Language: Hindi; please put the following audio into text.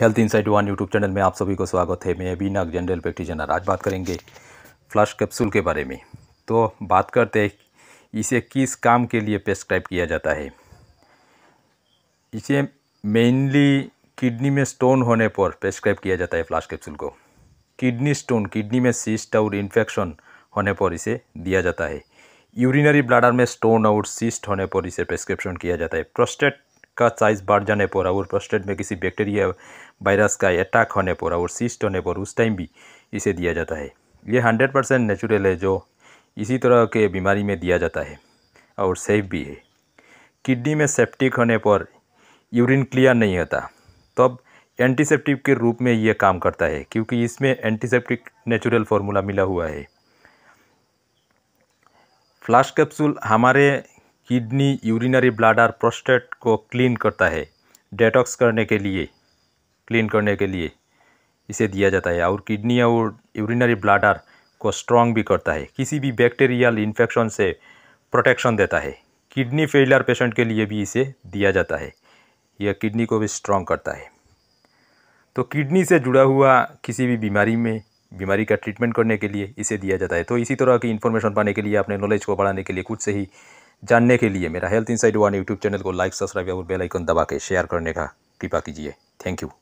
health insight one YouTube channel में आप सभी को स्वागत है मैं नाग जनरल प्रैक्टिशनर आज बात करेंगे फ्लश कैप्सूल के बारे में तो बात करते हैं इसे किस काम के लिए प्रेस्क्राइब किया जाता है इसे मेनली किडनी में स्टोन होने पर प्रेस्क्राइब किया जाता है फ्लश कैप्सूल को किडनी स्टोन किडनी में सिस्ट और इन्फेक्शन होने पर इसे दिया जाता है यूरिनरी ब्लाडर में स्टोन और सिस्ट होने पर इसे प्रेस्क्रिप्शन किया जाता है प्रोस्टेट का साइज़ बढ़ जाने पर और प्रोस्टेट में किसी बैक्टीरिया वायरस का अटैक होने पर और सिस्ट होने पर उस टाइम भी इसे दिया जाता है ये हंड्रेड परसेंट नेचुरल है जो इसी तरह के बीमारी में दिया जाता है और सेफ भी है किडनी में सेप्टिक होने पर यूरिन क्लियर नहीं होता तब तो एंटीसेप्टिक के रूप में ये काम करता है क्योंकि इसमें एंटीसेप्टिक नेचुरल फार्मूला मिला हुआ है फ्लाश कैप्सूल हमारे किडनी यूरिनरी ब्लाडर प्रोस्टेट को क्लीन करता है डेटॉक्स करने के लिए क्लीन करने के लिए इसे दिया जाता है और किडनी और यूरिनरी ब्लाडर को स्ट्रॉन्ग भी करता है किसी भी बैक्टीरियल इन्फेक्शन से प्रोटेक्शन देता है किडनी फेलियर पेशेंट के लिए भी इसे दिया जाता है यह किडनी को भी स्ट्रॉन्ग करता है तो किडनी से जुड़ा हुआ किसी भी बीमारी में बीमारी का ट्रीटमेंट करने के लिए इसे दिया जाता है तो इसी तरह की इन्फॉर्मेशन पाने के लिए अपने नॉलेज को बढ़ाने के लिए खुद से ही जानने के लिए मेरा health inside one YouTube channel को लाइक सब्सक्राइब और बेल आइकन दबा के शेयर करने का कृपा कीजिए थैंक यू